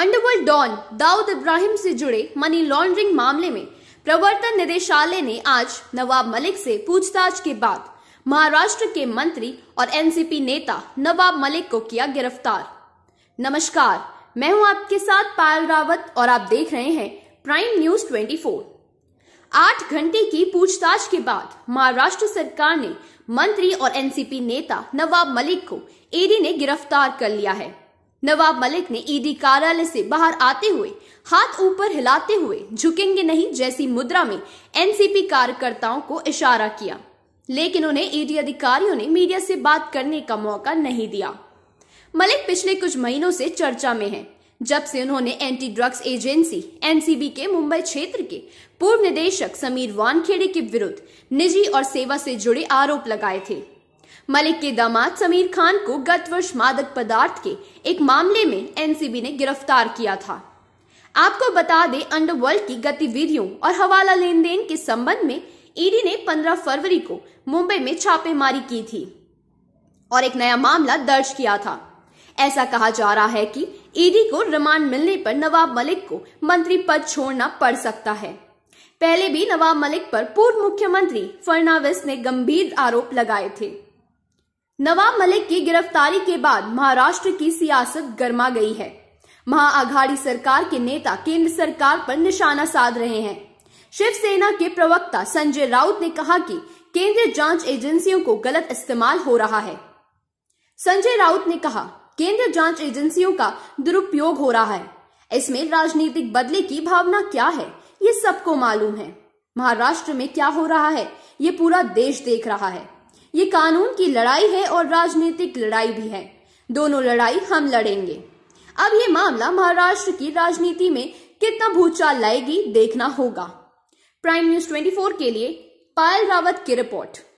underworld don Dawood Ibrahim से जुड़े money laundering मामले में प्रवर्तन निदेशालय ने आज नवाब मलिक से पूछताछ के बाद महाराष्ट्र के मंत्री और एनसीपी नेता नवाब मलिक को किया गिरफ्तार नमस्कार मैं हूं आपके साथ पायल रावत और आप देख रहे हैं प्राइम न्यूज 24 आठ घंटे की पूछताछ के बाद महाराष्ट्र सरकार ने मंत्री और एनसीपी नेता नवाब मलिक को ईडी ने गिरफ्तार कर लिया है नवाब मलिक ने ईडी कार्यालय से बाहर आते हुए हाथ ऊपर हिलाते हुए झुकेंगे नहीं जैसी मुद्रा में एनसीपी कार्यकर्ताओं को इशारा किया लेकिन उन्हें ईडी अधिकारियों ने मीडिया से बात करने का मौका नहीं दिया मलिक पिछले कुछ महीनों से चर्चा में हैं, जब से उन्होंने एंटी ड्रग्स एजेंसी एनसीबी के मुंबई क्षेत्र के पूर्व निदेशक समीर वानखेड़े के विरुद्ध निजी और सेवा से जुड़े आरोप लगाए थे मलिक के दामाद समीर खान को गत वर्ष मादक पदार्थ के एक मामले में एनसीबी ने गिरफ्तार किया था आपको बता दें अंडरवर्ल्ड की गतिविधियों और हवाला लेन देन के संबंध में ईडी e ने 15 फरवरी को मुंबई में छापेमारी की थी और एक नया मामला दर्ज किया था ऐसा कहा जा रहा है कि ईडी e को रिमांड मिलने पर नवाब मलिक को मंत्री पद छोड़ना पड़ सकता है पहले भी नवाब मलिक पर पूर्व मुख्यमंत्री फडणवीस ने गंभीर आरोप लगाए थे नवाब मलिक की गिरफ्तारी के बाद महाराष्ट्र की सियासत गर्मा गई है महाआघाड़ी सरकार के नेता केंद्र सरकार पर निशाना साध रहे हैं शिवसेना के प्रवक्ता संजय राउत ने कहा कि केंद्रीय जांच एजेंसियों को गलत इस्तेमाल हो रहा है संजय राउत ने कहा केंद्रीय जांच एजेंसियों का दुरुपयोग हो रहा है इसमें राजनीतिक बदले की भावना क्या है ये सबको मालूम है महाराष्ट्र में क्या हो रहा है ये पूरा देश देख रहा है ये कानून की लड़ाई है और राजनीतिक लड़ाई भी है दोनों लड़ाई हम लड़ेंगे अब ये मामला महाराष्ट्र की राजनीति में कितना भूचाल लाएगी देखना होगा प्राइम न्यूज 24 के लिए पायल रावत की रिपोर्ट